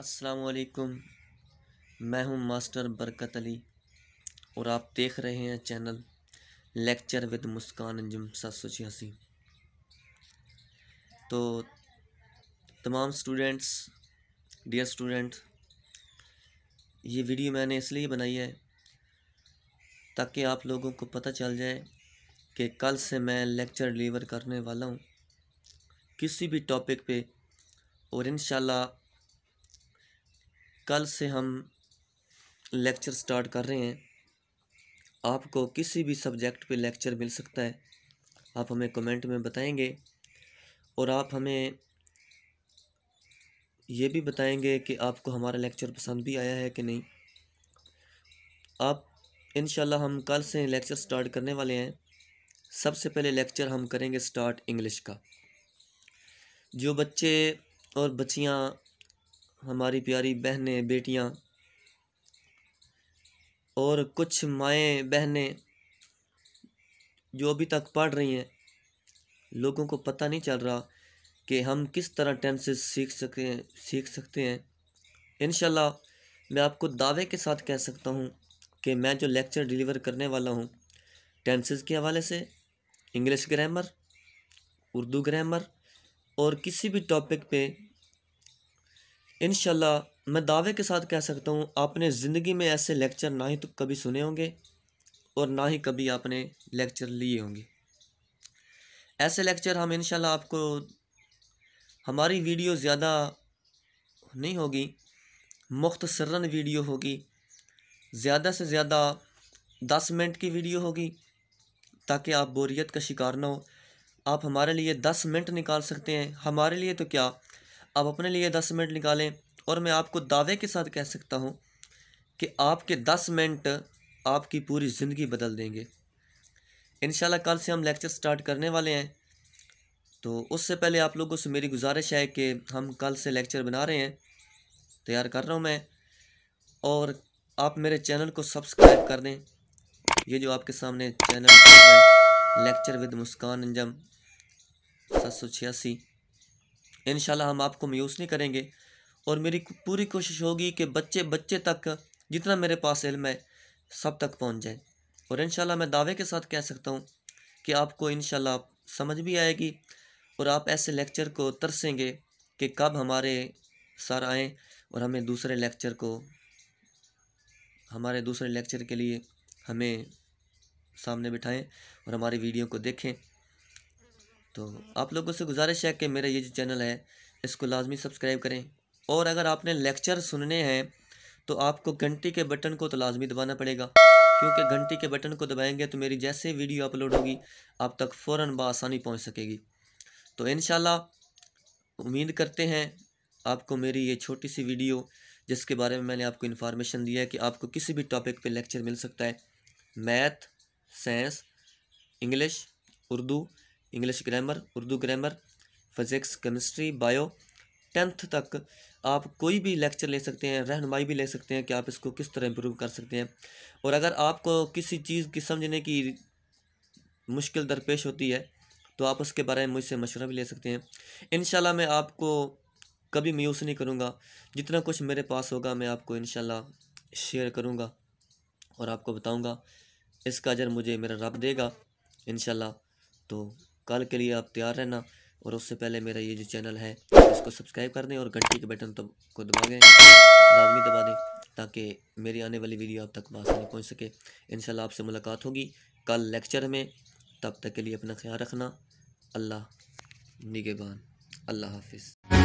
असलकुम मैं हूं मास्टर बरकत अली और आप देख रहे हैं channel lecture with Muskan Anjum सात सौ छियासी तो तमाम स्टूडेंट्स डियर स्टूडेंट ये वीडियो मैंने इसलिए बनाई है ताकि आप लोगों को पता चल जाए कि कल से मैं लेक्चर डिलीवर करने वाला हूँ किसी भी टॉपिक पे और इन कल से हम लेक्चर स्टार्ट कर रहे हैं आपको किसी भी सब्जेक्ट पे लेक्चर मिल सकता है आप हमें कमेंट में बताएंगे और आप हमें ये भी बताएंगे कि आपको हमारा लेक्चर पसंद भी आया है कि नहीं आप इन हम कल से लेक्चर स्टार्ट करने वाले हैं सबसे पहले लेक्चर हम करेंगे स्टार्ट इंग्लिश का जो बच्चे और बच्चियाँ हमारी प्यारी बहनें बेटियां और कुछ माएँ बहनें जो अभी तक पढ़ रही हैं लोगों को पता नहीं चल रहा कि हम किस तरह टेंसेस सीख सकते हैं सीख सकते हैं इन मैं आपको दावे के साथ कह सकता हूँ कि मैं जो लेक्चर डिलीवर करने वाला हूँ टेंसेस के हवाले से इंग्लिश ग्रामर उर्दू ग्रामर और किसी भी टॉपिक पे इन मैं दावे के साथ कह सकता हूँ आपने ज़िंदगी में ऐसे लेक्चर ना ही तो कभी सुने होंगे और ना ही कभी आपने लेक्चर लिए होंगे ऐसे लेक्चर हम इन आपको हमारी वीडियो ज़्यादा नहीं होगी मुख्तसरन वीडियो होगी ज़्यादा से ज़्यादा दस मिनट की वीडियो होगी ताकि आप बोरियत का शिकार ना हो आप हमारे लिए दस मिनट निकाल सकते हैं हमारे लिए तो क्या आप अपने लिए दस मिनट निकालें और मैं आपको दावे के साथ कह सकता हूँ कि आपके दस मिनट आपकी पूरी ज़िंदगी बदल देंगे इन कल से हम लेक्चर स्टार्ट करने वाले हैं तो उससे पहले आप लोगों से मेरी गुजारिश है कि हम कल से लेक्चर बना रहे हैं तैयार कर रहा हूँ मैं और आप मेरे चैनल को सब्सक्राइब कर दें ये जो आपके सामने channel lecture with Muskan Anjum सात सौ छियासी इन हम आपको मायूस नहीं करेंगे और मेरी पूरी कोशिश होगी कि बच्चे बच्चे तक जितना मेरे पास इल्म है सब तक पहुँच जाए और इन मैं दावे के साथ कह सकता हूँ कि आपको इन समझ भी आएगी और आप ऐसे लेक्चर को तरसेंगे कि कब हमारे सर आएँ और हमें दूसरे लेक्चर को हमारे दूसरे लेक्चर के लिए हमें सामने बिठाएं और हमारी वीडियो को देखें तो आप लोगों से गुजारिश है कि मेरा ये जो चैनल है इसको लाजमी सब्सक्राइब करें और अगर आपने लेक्चर सुनने हैं तो आपको घंटी के बटन को तो लाजमी दबाना पड़ेगा क्योंकि घंटी के बटन को दबाएंगे तो मेरी जैसे वीडियो अपलोड होगी आप तक फ़ौर बसानी पहुँच सकेगी तो इन उम्मीद करते हैं आपको मेरी ये छोटी सी वीडियो जिसके बारे में मैंने आपको इन्फॉर्मेशन दिया है कि आपको किसी भी टॉपिक पे लेक्चर मिल सकता है math science English Urdu English grammar Urdu grammar physics chemistry bio tenth तक आप कोई भी लेक्चर ले सकते हैं रहनमाई भी ले सकते हैं कि आप इसको किस तरह इम्प्रूव कर सकते हैं और अगर आपको किसी चीज़ की समझने की मुश्किल दरपेश होती है तो आप उसके बारे में मुझसे मशवरा भी ले सकते हैं इन मैं आपको कभी मायूस नहीं करूँगा जितना कुछ मेरे पास होगा मैं आपको इन शेयर करूँगा और आपको बताऊँगा इसका अजर मुझे मेरा रब देगा इन तो कल के लिए आप तैयार रहना और उससे पहले मेरा ये जो चैनल है इसको सब्सक्राइब कर दें और घंटी के बटन तो को दबा दें लाजमी दबा दें ताकि मेरी आने वाली वीडियो आप तक बासानी पहुँच सके इन आपसे मुलाकात होगी कल लेक्चर में तब तक के लिए अपना ख्याल रखना अल्लाह निगेबान अल्लाह हाफिज़